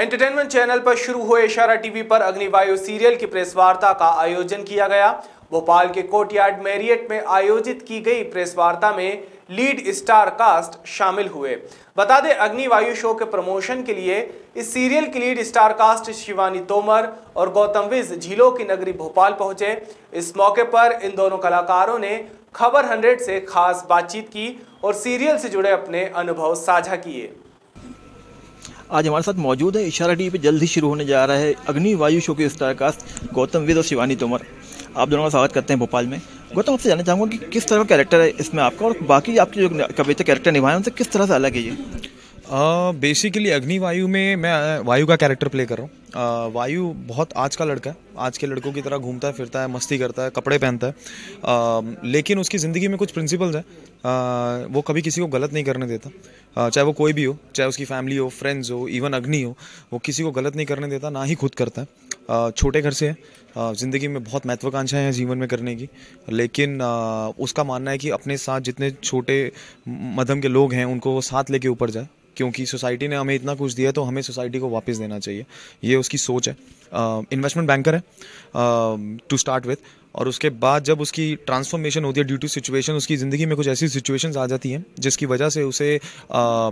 entertainment channel पर शुरू हुए इशारा टीवी पर अग्निवायु सीरियल की प्रेस वार्ता का आयोजन किया गया भोपाल के कोर्टयार्ड मैरियट में आयोजित की गई प्रेस वार्ता में लीड स्टार कास्ट शामिल हुए बता दें अग्निवायु शो के प्रमोशन के लिए इस सीरियल की lead star cast Shivani Tomar और गौतम विज झीलों की नगरी भोपाल पहुंचे इस मौके पर इन दोनों कलाकारों ने खबर हंड्रेड से खास बातचीत की और सीरियल से जुड़े अपने अनुभव साझा किए आज हमारे साथ मौजूद है इशारा टी पे जल्द ही शुरू होने जा रहा है अग्नि वायु शो के स्टारकास्ट गौतम विद और शिवानी तोमर आप दोनों का स्वागत करते हैं भोपाल में गौतम आपसे जानना चाहूँगा कि किस तरह का कैरेक्टर है इसमें आपका और बाकी आपके जो कविता कैरेक्टर निभाए उनसे किस तरह से अलग है ये बेसिकली अग्नि वायु में मैं वायु का कैरेक्टर प्ले कर रहा हूँ वायु बहुत आज का लड़का है आज के लड़कों की तरह घूमता है फिरता है मस्ती करता है कपड़े पहनता है uh, लेकिन उसकी ज़िंदगी में कुछ प्रिंसिपल्स हैं वो कभी किसी को गलत नहीं करने देता uh, चाहे वो कोई भी हो चाहे उसकी फैमिली हो फ्रेंड्स हो इवन अग्नि हो वो किसी को गलत नहीं करने देता ना ही खुद करता है छोटे घर से है ज़िंदगी में बहुत महत्वाकांक्षाएं हैं जीवन में करने की लेकिन उसका मानना है कि अपने साथ जितने छोटे मध्यम के लोग हैं उनको वो साथ लेके ऊपर जाए क्योंकि सोसाइटी ने हमें इतना कुछ दिया तो हमें सोसाइटी को वापस देना चाहिए ये उसकी सोच है इन्वेस्टमेंट बैंकर है टू स्टार्ट विथ और उसके बाद जब उसकी ट्रांसफॉर्मेशन होती है ड्यू टू सिचुएशन उसकी ज़िंदगी में कुछ ऐसी सिचुएशंस आ जाती हैं जिसकी वजह से उसे आ,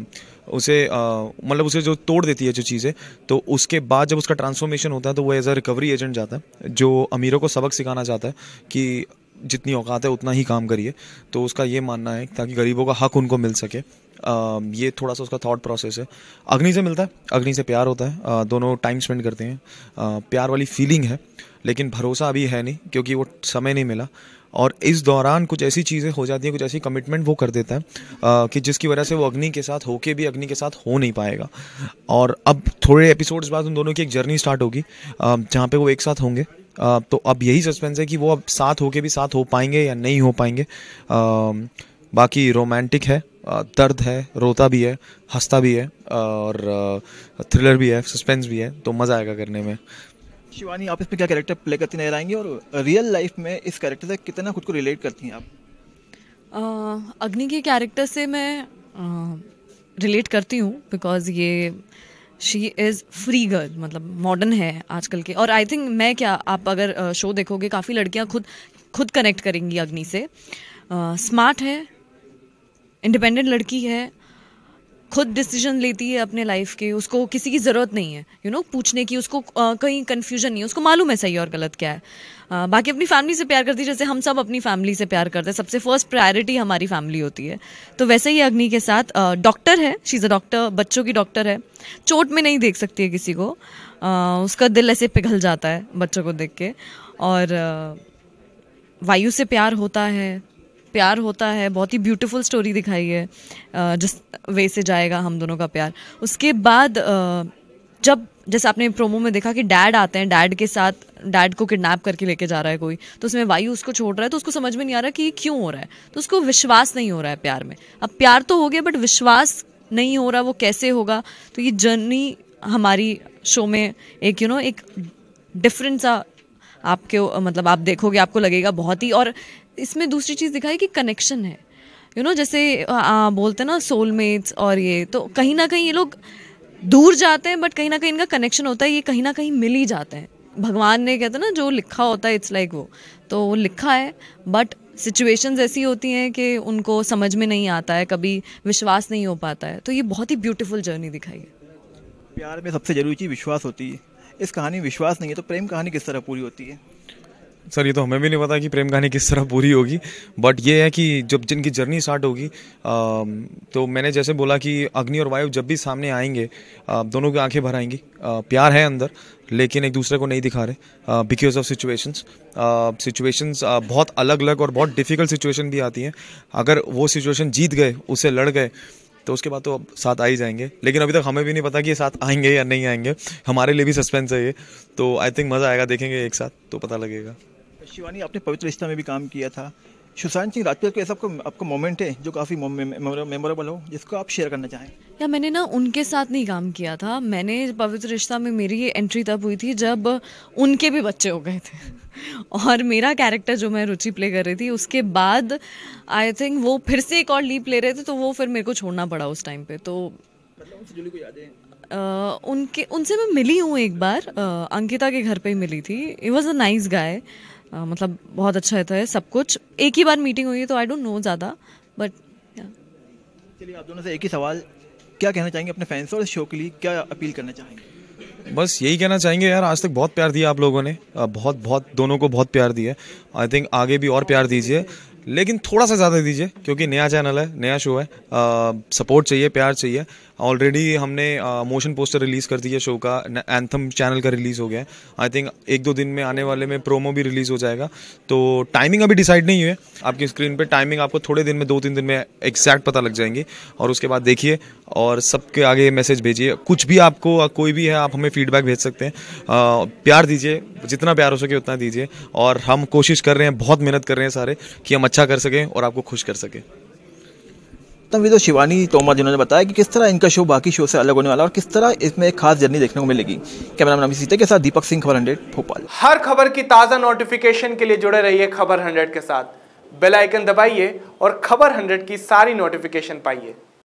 उसे मतलब उसे जो तोड़ देती है जो चीज़ें तो उसके बाद जब उसका ट्रांसफॉर्मेशन होता है तो वो एज अ रिकवरी एजेंट जाता है जो अमीरों को सबक सिखाना चाहता है कि जितनी औकात है उतना ही काम करिए तो उसका ये मानना है ताकि गरीबों का हक उनको मिल सके आ, ये थोड़ा सा उसका थॉट प्रोसेस है अग्नि से मिलता है अग्नि से प्यार होता है आ, दोनों टाइम स्पेंड करते हैं आ, प्यार वाली फीलिंग है लेकिन भरोसा अभी है नहीं क्योंकि वो समय नहीं मिला और इस दौरान कुछ ऐसी चीज़ें हो जाती हैं कुछ ऐसी कमिटमेंट वो कर देता है आ, कि जिसकी वजह से वो अग्नि के साथ होके भी अग्नि के साथ हो नहीं पाएगा और अब थोड़े एपिसोड्स बाद उन दोनों की एक जर्नी स्टार्ट होगी जहाँ पे वो एक साथ होंगे तो अब यही सस्पेंस है कि वो अब साथ होके भी साथ हो पाएंगे या नहीं हो पाएंगे बाकी रोमांटिक है दर्द है रोता भी है हंसता भी है और थ्रिलर भी है सस्पेंस भी है तो मज़ा आएगा करने में शिवानी आप इसमें क्या कैरेक्टर प्ले करती नजर आएंगी और रियल लाइफ में इस कैरेक्टर से कितना खुद को रिलेट करती हैं आप अग्नि के कैरेक्टर से मैं रिलेट करती हूँ बिकॉज ये शी इज़ फ्री गर्ल मतलब मॉडर्न है आजकल के और आई थिंक मैं क्या आप अगर शो देखोगे काफ़ी लड़कियां खुद खुद कनेक्ट करेंगी अग्नि से स्मार्ट है इंडिपेंडेंट लड़की है खुद डिसीजन लेती है अपने लाइफ के उसको किसी की ज़रूरत नहीं है यू you नो know, पूछने की उसको आ, कहीं कन्फ्यूजन नहीं है उसको मालूम है सही और गलत क्या है आ, बाकी अपनी फैमिली से प्यार करती है जैसे हम सब अपनी फैमिली से प्यार करते हैं सबसे फर्स्ट प्रायोरिटी हमारी फैमिली होती है तो वैसे ही अग्नि के साथ डॉक्टर है शीज़ अ डॉक्टर बच्चों की डॉक्टर है चोट में नहीं देख सकती है किसी को आ, उसका दिल ऐसे पिघल जाता है बच्चों को देख के और वायु से प्यार होता है प्यार होता है बहुत ही ब्यूटीफुल स्टोरी दिखाई है जिस वे से जाएगा हम दोनों का प्यार उसके बाद जब जैसे आपने प्रोमो में देखा कि डैड आते हैं डैड के साथ डैड को किडनैप करके लेके जा रहा है कोई तो उसमें वायु उसको छोड़ रहा है तो उसको समझ में नहीं आ रहा कि ये क्यों हो रहा है तो उसको विश्वास नहीं हो रहा है प्यार में अब प्यार तो हो गया बट विश्वास नहीं हो रहा वो कैसे होगा तो ये जर्नी हमारी शो में एक यू नो एक डिफरेंट सा आपके मतलब आप देखोगे आपको लगेगा बहुत ही और इसमें दूसरी चीज़ दिखाई कि कनेक्शन है यू you नो know, जैसे आ, आ, बोलते ना सोलमेट्स और ये तो कहीं ना कहीं ये लोग दूर जाते हैं बट कहीं ना कहीं इनका कनेक्शन होता है ये कहीं ना कहीं मिल ही जाते हैं भगवान ने कहते ना जो लिखा होता है इट्स लाइक वो तो वो लिखा है बट सिचुएशंस ऐसी होती हैं कि उनको समझ में नहीं आता है कभी विश्वास नहीं हो पाता है तो ये बहुत ही ब्यूटीफुल जर्नी दिखाई है प्यार में सबसे ज़रूरी चीज़ विश्वास होती है इस कहानी में विश्वास नहीं है तो प्रेम कहानी किस तरह पूरी होती है सर ये तो हमें भी नहीं पता कि प्रेम कहानी किस तरह पूरी होगी बट ये है कि जब जिनकी जर्नी स्टार्ट होगी तो मैंने जैसे बोला कि अग्नि और वायु जब भी सामने आएंगे दोनों की आंखें भर आएंगी प्यार है अंदर लेकिन एक दूसरे को नहीं दिखा रहे बिकॉज ऑफ सिचुएशंस सिचुएशंस बहुत अलग अलग और बहुत डिफ़िकल्ट सिचुएशन भी आती हैं अगर वो सिचुएशन जीत गए उससे लड़ गए तो उसके बाद तो अब साथ आ ही जाएंगे लेकिन अभी तक हमें भी नहीं पता कि ये साथ आएंगे या नहीं आएंगे हमारे लिए भी सस्पेंस है ये तो आई थिंक मज़ा आएगा देखेंगे एक साथ तो पता लगेगा शिवानी आपने पवित्र रिश्ता में भी काम किया था सुशांत सिंह राजपूत को ऐसा आपको मोमेंट है जो काफ़ी मेमोरेबल हो जिसको आप शेयर करना चाहें या मैंने ना उनके साथ नहीं काम किया था मैंने पवित्र रिश्ता में मेरी एंट्री तब हुई थी जब उनके भी बच्चे हो गए थे और मेरा कैरेक्टर जो मैं रुचि प्ले कर रही थी उसके बाद आई थिंक वो फिर से एक और लीप ले रहे थे तो वो फिर मेरे को छोड़ना पड़ा उस टाइम पे तो उनके उनसे मैं मिली हूँ एक बार अंकिता के घर पे मिली थी it was a nice guy uh, मतलब बहुत अच्छा रहता है सब कुछ एक ही बार मीटिंग हुई है तो आई डोंट नो ज़्यादा बट चलिए आप दोनों से एक ही सवाल क्या कहना चाहेंगे अपने फैंस और शो के लिए क्या अपील करना चाहेंगे बस यही कहना चाहेंगे यार आज तक बहुत प्यार दिया आप लोगों ने बहुत बहुत दोनों को बहुत प्यार दिया आई थिंक आगे भी और प्यार दीजिए लेकिन थोड़ा सा ज़्यादा दीजिए क्योंकि नया चैनल है नया शो है सपोर्ट चाहिए प्यार चाहिए ऑलरेडी हमने मोशन पोस्टर रिलीज़ कर दिया शो का एंथम चैनल का रिलीज़ हो गया है आई थिंक एक दो दिन में आने वाले में प्रोमो भी रिलीज़ हो जाएगा तो टाइमिंग अभी डिसाइड नहीं हुई है आपकी स्क्रीन पर टाइमिंग आपको थोड़े दिन में दो तीन दिन में एग्जैक्ट पता लग जाएंगी और उसके बाद देखिए और सबके आगे मैसेज भेजिए कुछ भी आपको कोई भी है आप हमें फीडबैक भेज सकते हैं आ, प्यार दीजिए जितना प्यार हो सके उतना दीजिए और हम कोशिश कर रहे हैं बहुत मेहनत कर रहे हैं सारे कि हम अच्छा कर सकें और आपको खुश कर सकें तब तो शिवानी तोमर जिन्होंने बताया कि किस तरह इनका शो बाकी शो से अलग होने वाला और किस तरह इसमें एक खास जर्नी देखने को मिलेगी कैमरा मैन सीते के साथ दीपक सिंह खबर हंड्रेड भोपाल हर खबर की ताज़ा नोटिफिकेशन के लिए जुड़े रहिए खबर हंड्रेड के साथ बेल आइकन दबाइए और खबर हंड्रेड की सारी नोटिफिकेशन पाइए